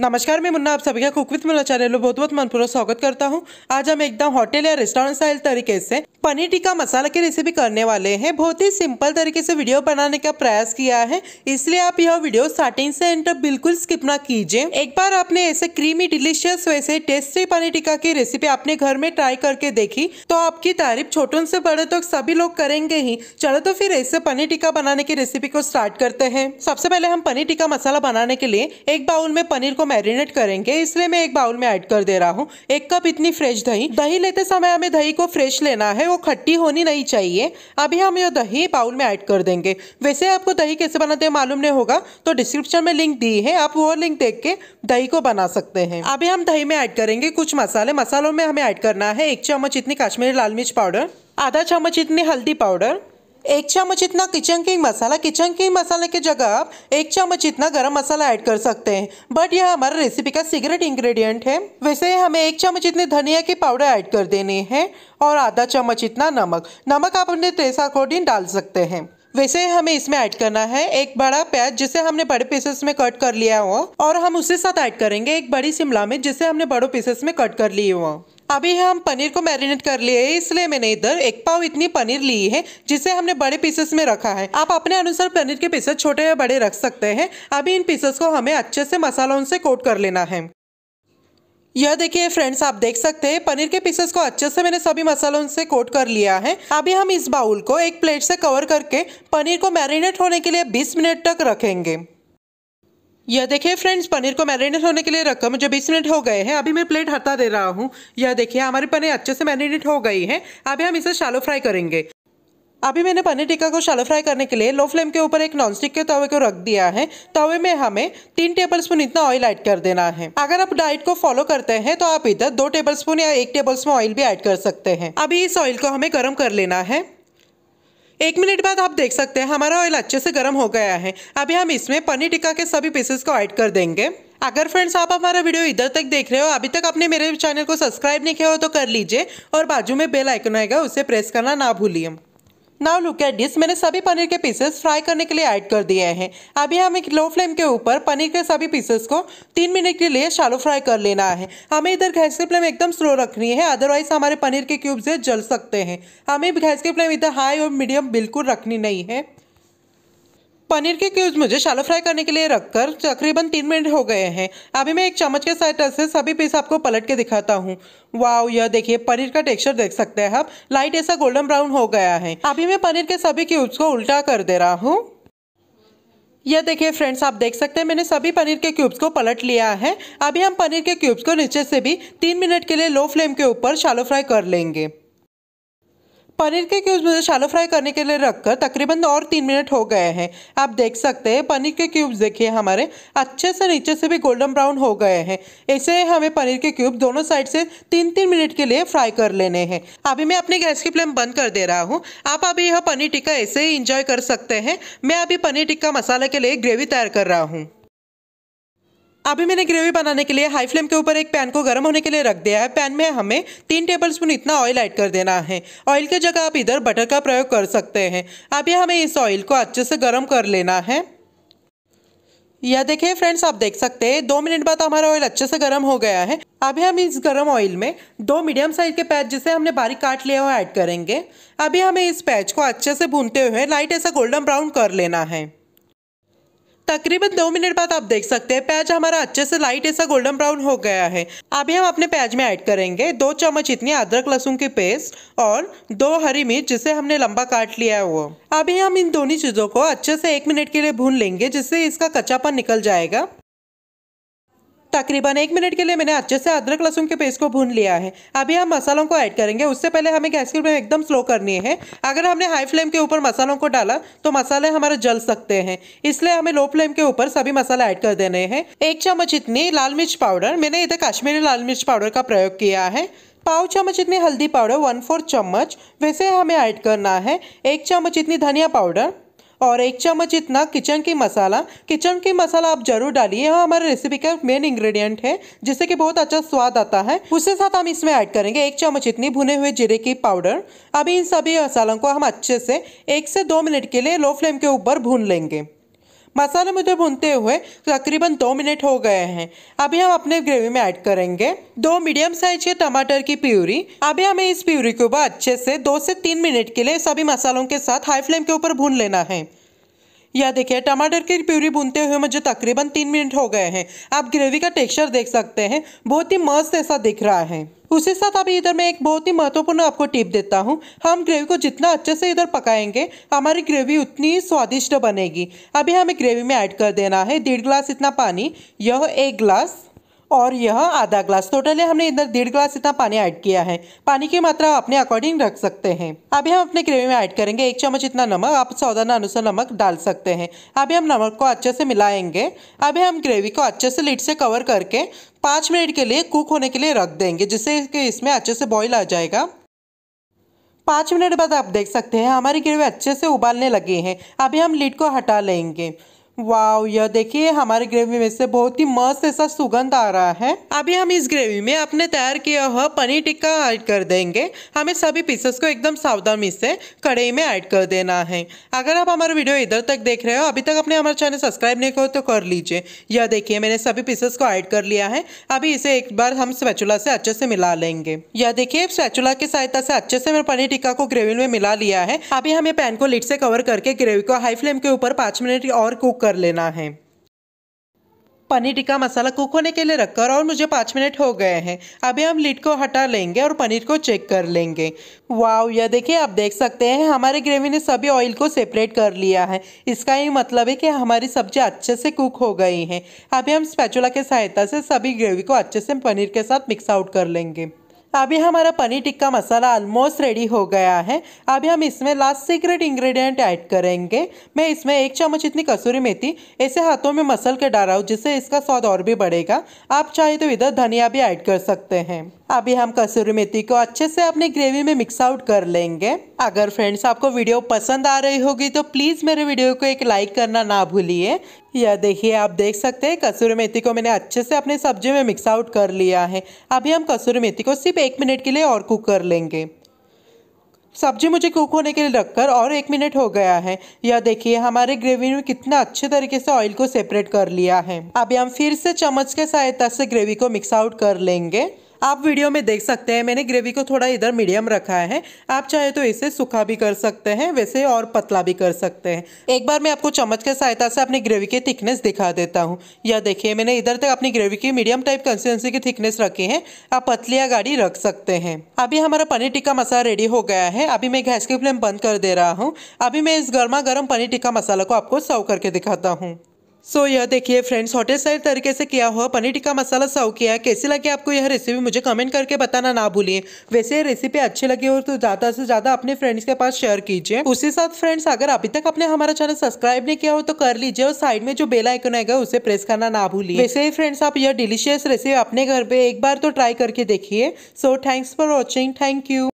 नमस्कार मैं मुन्ना आप सभी का कुकवित विथ चैनल में बहुत बहुत मनपूर्वक स्वागत करता हूं आज हम एकदम होटल या रेस्टोरेंट स्टाइल तरीके से पनीर टिक्का मसाला की रेसिपी करने वाले हैं बहुत ही सिंपल तरीके से वीडियो बनाने का प्रयास किया है इसलिए आप यह वीडियो स्टार्टिंग से एंड तक बिल्कुल स्किप ना कीजिए एक बार आपने ऐसे क्रीमी डिलीशियस वैसे टेस्टी पनीर टिक्का की रेसिपी अपने घर में ट्राई करके देखी तो आपकी तारीफ छोटों से बड़े तक तो सभी लोग करेंगे ही चलो तो फिर ऐसे पनीर टिक्का बनाने की रेसिपी को स्टार्ट करते हैं सबसे पहले हम पनीर टिक्का मसाला बनाने के लिए एक बाउल में पनीर को मैरिनेट करेंगे इसलिए मैं एक बाउल में एड कर दे रहा हूँ एक कप इतनी फ्रेश दही दही लेते समय हमें दही को फ्रेश लेना है वो खट्टी होनी नहीं चाहिए अभी हम ये दही बाउल में ऐड कर देंगे वैसे आपको दही कैसे बनाते हैं मालूम नहीं होगा तो डिस्क्रिप्शन में लिंक दी है आप वो लिंक देख के दही को बना सकते हैं अभी हम दही में ऐड करेंगे कुछ मसाले मसालों में हमें ऐड करना है एक चम्मच इतनी काश्मीरी लाल मिर्च पाउडर आधा चम्मच इतनी हल्दी पाउडर एक चम्मच इतना Kitchen King masala Kitchen King मसाले की जगह आप एक चम्मच इतना गरम मसाला ऐड कर सकते हैं बट यह हमारा रेसिपी का सीक्रेट इंग्रेडिएंट है वैसे हमें एक चम्मच इतने धनिया की पाउडर ऐड कर देने हैं और आधा चम्मच इतना नमक नमक आप अपने टेस्ट अकॉर्डिंग डाल सकते हैं वैसे हमें इसमें ऐड करना है एक बड़ा प्याज जिसे हमने बड़े पीसेस में कट कर लिया हो और हम उसी साथ ऐड करेंगे एक बड़ी शिमला मिर्च जिसे हमने बड़ों पीसेस में कट कर लिए हो अभी हम पनीर को मैरिनेट कर लिए है इसलिए मैंने इधर एक पाव इतनी पनीर ली है जिसे हमने बड़े पीसेस में रखा है आप अपने अनुसार पनीर के पीसेस छोटे या बड़े रख सकते हैं अभी इन पीसेस को हमें अच्छे से मसालों से कोट कर लेना है यह देखिए फ्रेंड्स आप देख सकते हैं पनीर के पीसेस को अच्छे से मैंने सभी मसालों से कोट कर लिया है अभी हम इस बाउल को एक प्लेट से कवर करके पनीर को मैरिनेट होने के लिए 20 मिनट तक रखेंगे यह देखिए फ्रेंड्स पनीर को मैरिनेट होने के लिए रखकर मुझे बीस मिनट हो गए हैं अभी मैं प्लेट हटा दे रहा हूँ यह देखिए हमारी पनीर अच्छे से मैरिनेट हो गई है अभी हम इसे शालो फ्राई करेंगे अभी मैंने पनीर टिक्का को शालो फ्राई करने के लिए लो फ्लेम के ऊपर एक नॉनस्टिक के तवे को रख दिया है तवे में हमें तीन टेबलस्पून इतना ऑयल ऐड कर देना है अगर आप डाइट को फॉलो करते हैं तो आप इधर दो टेबलस्पून या एक टेबलस्पून ऑयल भी ऐड कर सकते हैं अभी इस ऑयल को हमें गर्म कर लेना है एक मिनट बाद आप देख सकते हैं हमारा ऑयल अच्छे से गर्म हो गया है अभी हम इसमें पनीर टिक्का के सभी पीसेस को ऐड कर देंगे अगर फ्रेंड्स आप हमारा वीडियो इधर तक देख रहे हो अभी तक आपने मेरे चैनल को सब्सक्राइब नहीं किया हो तो कर लीजिए और बाजू में बेल आइकन आएगा उसे प्रेस करना ना भूलिए नाउ लुक एट डिस मैंने सभी पनीर के पीसेस फ्राई करने के लिए ऐड कर दिए हैं अभी हमें लो फ्लेम के ऊपर पनीर के सभी पीसेस को तीन मिनट के लिए शालो फ्राई कर लेना है हमें इधर गैस की फ्लेम एकदम स्लो रखनी है अदरवाइज हमारे पनीर के क्यूब्स जल सकते हैं हमें गैस की फ्लेम इधर हाई और मीडियम बिल्कुल रखनी नहीं है पनीर के क्यूब्स मुझे शालो फ्राई करने के लिए रखकर तकरीबन तीन मिनट हो गए हैं अभी मैं एक चम्मच के सहायता से सभी पीस आपको पलट के दिखाता हूँ वाव यह देखिए पनीर का टेक्सचर देख सकते हैं आप लाइट ऐसा गोल्डन ब्राउन हो गया है अभी मैं पनीर के सभी क्यूब्स को उल्टा कर दे रहा हूँ यह देखिए फ्रेंड्स आप देख सकते हैं मैंने सभी पनीर के क्यूब्स को पलट लिया है अभी हम पनीर के क्यूब्स को नीचे से भी तीन मिनट के लिए लो फ्लेम के ऊपर शालो फ्राई कर लेंगे पनीर के क्यूब्स मुझे शालो फ्राई करने के लिए रखकर तकरीबन और तीन मिनट हो गए हैं आप देख सकते हैं पनीर के क्यूब्स देखिए हमारे अच्छे से नीचे से भी गोल्डन ब्राउन हो गए हैं ऐसे हमें पनीर के क्यूब दोनों साइड से तीन तीन मिनट के लिए फ्राई कर लेने हैं अभी मैं अपनी गैस की फ्लेम बंद कर दे रहा हूँ आप अभी यह पनीर टिक्का ऐसे ही इंजॉय कर सकते हैं मैं अभी पनीर टिक्का मसाला के लिए ग्रेवी तैयार कर रहा हूँ अभी मैंने ग्रेवी बनाने के लिए हाई फ्लेम के ऊपर एक पैन को गर्म होने के लिए रख दिया है पैन में हमें तीन टेबल स्पून इतना ऑयल ऐड कर देना है ऑयल की जगह आप इधर बटर का प्रयोग कर सकते हैं अभी हमें इस ऑयल को अच्छे से गर्म कर लेना है यह देखिए फ्रेंड्स आप देख सकते हैं दो मिनट बाद हमारा ऑयल अच्छे से गर्म हो गया है अभी हम इस गर्म ऑयल में दो मीडियम साइज के पैच जिसे हमने बारीक काट लिया हुआ ऐड करेंगे अभी हमें इस पैच को अच्छे से भूनते हुए लाइट ऐसा गोल्डन ब्राउन कर लेना है तकरीबन दो मिनट बाद आप देख सकते हैं प्याज हमारा अच्छे से लाइट ऐसा गोल्डन ब्राउन हो गया है अभी हम अपने प्याज में ऐड करेंगे दो चम्मच इतनी अदरक लहसुन की पेस्ट और दो हरी मिर्च जिसे हमने लंबा काट लिया है वो अभी हम इन दोनों चीज़ों को अच्छे से एक मिनट के लिए भून लेंगे जिससे इसका कच्चापन निकल जाएगा तकरीबन एक मिनट के लिए मैंने अच्छे से अदरक लहसुन के पेस्ट को भून लिया है अभी हम मसालों को ऐड करेंगे उससे पहले हमें गैस की फ्लेम एकदम स्लो करनी है अगर हमने हाई फ्लेम के ऊपर मसालों को डाला तो मसाले हमारे जल सकते हैं इसलिए हमें लो फ्लेम के ऊपर सभी मसाले ऐड कर देने हैं एक चम्मच इतनी लाल मिर्च पाउडर मैंने इधर कश्मीरी लाल मिर्च पाउडर का प्रयोग किया है पाव चम्मच इतनी हल्दी पाउडर वन फोर चम्मच वैसे हमें ऐड करना है एक चम्मच इतनी धनिया पाउडर और एक चम्मच इतना किचन की मसाला किचन की मसाला आप जरूर डालिए यह हाँ, हमारे रेसिपी का मेन इंग्रेडिएंट है जिससे कि बहुत अच्छा स्वाद आता है उसके साथ हम इसमें ऐड करेंगे एक चम्मच इतनी भुने हुए जीरे की पाउडर अभी इन सभी मसालों को हम अच्छे से एक से दो मिनट के लिए लो फ्लेम के ऊपर भून लेंगे मसाला मुझे भूनते हुए तकरीबन दो मिनट हो गए हैं अभी हम अपने ग्रेवी में ऐड करेंगे दो मीडियम साइज के टमाटर की प्यूरी अभी हमें इस प्यूरी के ऊपर अच्छे से दो से तीन मिनट के लिए सभी मसालों के साथ हाई फ्लेम के ऊपर भून लेना है यह देखिए टमाटर की प्यूरी बुनते हुए मुझे तकरीबन तीन मिनट हो गए हैं आप ग्रेवी का टेक्सचर देख सकते हैं बहुत ही मस्त ऐसा दिख रहा है उसी साथ अभी इधर मैं एक बहुत ही महत्वपूर्ण आपको टिप देता हूँ हम ग्रेवी को जितना अच्छे से इधर पकाएंगे हमारी ग्रेवी उतनी ही स्वादिष्ट बनेगी अभी हमें ग्रेवी में ऐड कर देना है डेढ़ ग्लास इतना पानी यह एक ग्लास और यह आधा ग्लास टोटली हमने इधर डेढ़ ग्लास इतना पानी ऐड किया है पानी की मात्रा अपने अकॉर्डिंग रख सकते हैं अभी हम अपने ग्रेवी में ऐड करेंगे एक चम्मच इतना नमक आप सौदाना अनुसार नमक डाल सकते हैं अभी हम नमक को अच्छे से मिलाएंगे अभी हम ग्रेवी को अच्छे से लीड से कवर करके पाँच मिनट के लिए कुक होने के लिए रख देंगे जिससे कि इसमें अच्छे से बॉइल आ जाएगा पाँच मिनट बाद आप देख सकते हैं हमारी ग्रेवी अच्छे से उबालने लगी है अभी हम लीड को हटा लेंगे वाव यह देखिए हमारे ग्रेवी में से बहुत ही मस्त ऐसा सुगंध आ रहा है अभी हम इस ग्रेवी में अपने तैयार किया हुआ पनीर टिक्का ऐड कर देंगे हमें सभी पीसेस को एकदम सावधानी से कढ़ाई में ऐड कर देना है अगर आप हमारा वीडियो इधर तक देख रहे हो अभी तक अपने हमारे चैनल सब्सक्राइब नहीं करो तो कर लीजिए यह देखिए मैंने सभी पीसेस को ऐड कर लिया है अभी इसे एक बार हम स्वेचुला से अच्छे से मिला लेंगे यह देखिए स्वेचुला की सहायता से अच्छे से मैंने पनीर टिक्का को ग्रेवी में मिला लिया है अभी हमें पैन को लिट से कवर करके ग्रेवी को हाई फ्लेम के ऊपर पांच मिनट और कुक कर लेना है पनीर टिक्का मसाला कुक होने के लिए रखकर और मुझे पाँच मिनट हो गए हैं अभी हम लिड को हटा लेंगे और पनीर को चेक कर लेंगे वाव यह देखिए आप देख सकते हैं हमारे ग्रेवी ने सभी ऑयल को सेपरेट कर लिया है इसका ये मतलब है कि हमारी सब्जी अच्छे से कुक हो गई है अभी हम स्पैचुला के सहायता से सभी ग्रेवी को अच्छे से पनीर के साथ मिक्स आउट कर लेंगे अभी हमारा पनीर टिक्का मसाला ऑलमोस्ट रेडी हो गया है अभी हम इसमें लास्ट सीक्रेट इंग्रेडिएंट ऐड करेंगे मैं इसमें एक चम्मच इतनी कसूरी मेथी ऐसे हाथों में मसल के डाल रहा हूँ जिससे इसका स्वाद और भी बढ़ेगा आप चाहे तो इधर धनिया भी ऐड कर सकते हैं अभी हम कसूरी मेथी को अच्छे से अपने ग्रेवी में मिक्स आउट कर लेंगे अगर फ्रेंड्स आपको वीडियो पसंद आ रही होगी तो प्लीज़ मेरे वीडियो को एक लाइक करना ना भूलिए यह देखिए आप देख सकते हैं कसूर मेथी को मैंने अच्छे से अपने सब्जी में मिक्स आउट कर लिया है अभी हम कसूरी मेथी को सिर्फ एक मिनट के लिए और कुक कर लेंगे सब्जी मुझे कुक होने के लिए रखकर और एक मिनट हो गया है यह देखिए हमारे ग्रेवी में कितना अच्छे तरीके से ऑयल को सेपरेट कर लिया है अभी हम फिर से चम्मच के सहायता से ग्रेवी को मिक्स आउट कर लेंगे आप वीडियो में देख सकते हैं मैंने ग्रेवी को थोड़ा इधर मीडियम रखा है आप चाहे तो इसे सूखा भी कर सकते हैं वैसे और पतला भी कर सकते हैं एक बार मैं आपको चम्मच के सहायता से अपनी ग्रेवी की थिकनेस दिखा देता हूँ या देखिए मैंने इधर तक अपनी ग्रेवी की मीडियम टाइप कंसिस्टेंसी की थिकनेस रखी है आप पतली या गाड़ी रख सकते हैं अभी हमारा पनीर टिक्का मसाला रेडी हो गया है अभी मैं गैस की फ्लेम बंद कर दे रहा हूँ अभी मैं इस गर्मा गर्म पनीर टिक्का मसाला को आपको सर्व करके दिखाता हूँ सो so, यह देखिए फ्रेंड्स होटल स्टाइल तरीके से किया हुआ पनीर टिक्का मसाला सर्व किया है कैसी लगी आपको यह रेसिपी मुझे कमेंट करके बताना ना भूलिए वैसे ये रेसिपी अच्छी लगी हो तो ज़्यादा से ज़्यादा अपने फ्रेंड्स के पास शेयर कीजिए उसी साथ फ्रेंड्स अगर अभी तक आपने हमारा चैनल सब्सक्राइब नहीं किया हो तो कर लीजिए और साइड में जो बेल आइकन आएगा उसे प्रेस करना ना भूलिए वैसे ही फ्रेंड्स आप यह डिलीशियस रेसिपी अपने घर पर एक बार तो ट्राई करके देखिए so thanks for watching thank you